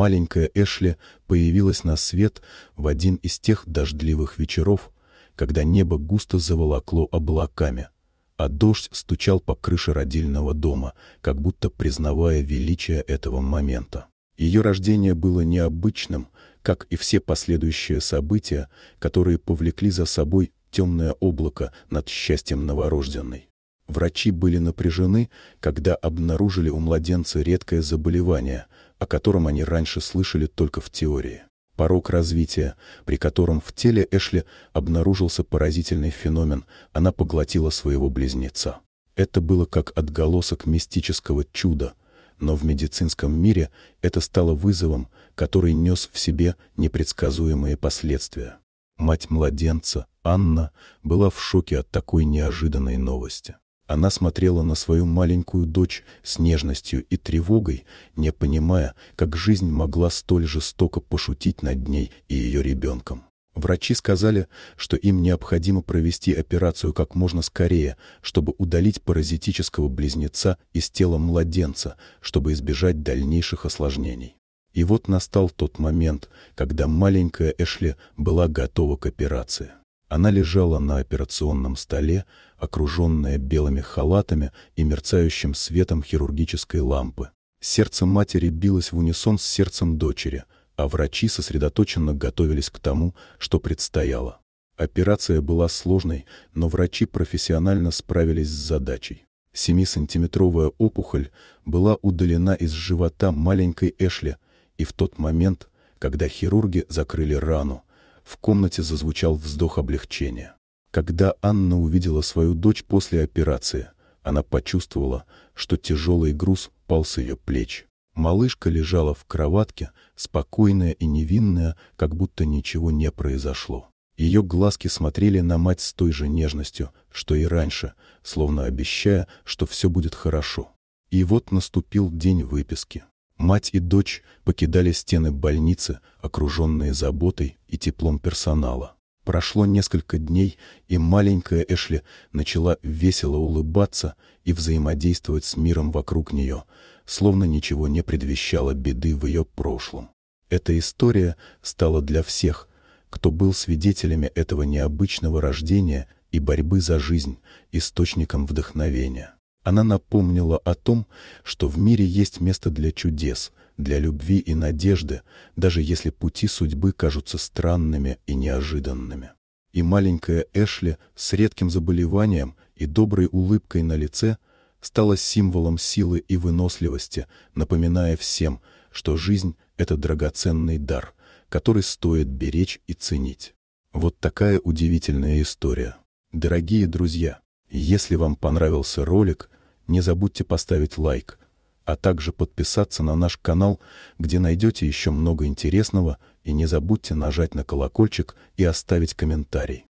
маленькая Эшли появилась на свет в один из тех дождливых вечеров, когда небо густо заволокло облаками, а дождь стучал по крыше родильного дома, как будто признавая величие этого момента. Ее рождение было необычным, как и все последующие события, которые повлекли за собой темное облако над счастьем новорожденной. Врачи были напряжены, когда обнаружили у младенца редкое заболевание, о котором они раньше слышали только в теории. Порог развития, при котором в теле Эшли обнаружился поразительный феномен, она поглотила своего близнеца. Это было как отголосок мистического чуда, но в медицинском мире это стало вызовом, который нес в себе непредсказуемые последствия. Мать младенца, Анна, была в шоке от такой неожиданной новости. Она смотрела на свою маленькую дочь с нежностью и тревогой, не понимая, как жизнь могла столь жестоко пошутить над ней и ее ребенком. Врачи сказали, что им необходимо провести операцию как можно скорее, чтобы удалить паразитического близнеца из тела младенца, чтобы избежать дальнейших осложнений. И вот настал тот момент, когда маленькая Эшли была готова к операции. Она лежала на операционном столе, окруженная белыми халатами и мерцающим светом хирургической лампы. Сердце матери билось в унисон с сердцем дочери, а врачи сосредоточенно готовились к тому, что предстояло. Операция была сложной, но врачи профессионально справились с задачей. Семисантиметровая опухоль была удалена из живота маленькой Эшли, и в тот момент, когда хирурги закрыли рану, в комнате зазвучал вздох облегчения. Когда Анна увидела свою дочь после операции, она почувствовала, что тяжелый груз пал с ее плеч. Малышка лежала в кроватке, спокойная и невинная, как будто ничего не произошло. Ее глазки смотрели на мать с той же нежностью, что и раньше, словно обещая, что все будет хорошо. И вот наступил день выписки. Мать и дочь покидали стены больницы, окруженные заботой и теплом персонала. Прошло несколько дней, и маленькая Эшли начала весело улыбаться и взаимодействовать с миром вокруг нее, словно ничего не предвещало беды в ее прошлом. Эта история стала для всех, кто был свидетелями этого необычного рождения и борьбы за жизнь, источником вдохновения. Она напомнила о том, что в мире есть место для чудес, для любви и надежды, даже если пути судьбы кажутся странными и неожиданными. И маленькая Эшли с редким заболеванием и доброй улыбкой на лице стала символом силы и выносливости, напоминая всем, что жизнь — это драгоценный дар, который стоит беречь и ценить. Вот такая удивительная история. Дорогие друзья! Если вам понравился ролик, не забудьте поставить лайк, а также подписаться на наш канал, где найдете еще много интересного, и не забудьте нажать на колокольчик и оставить комментарий.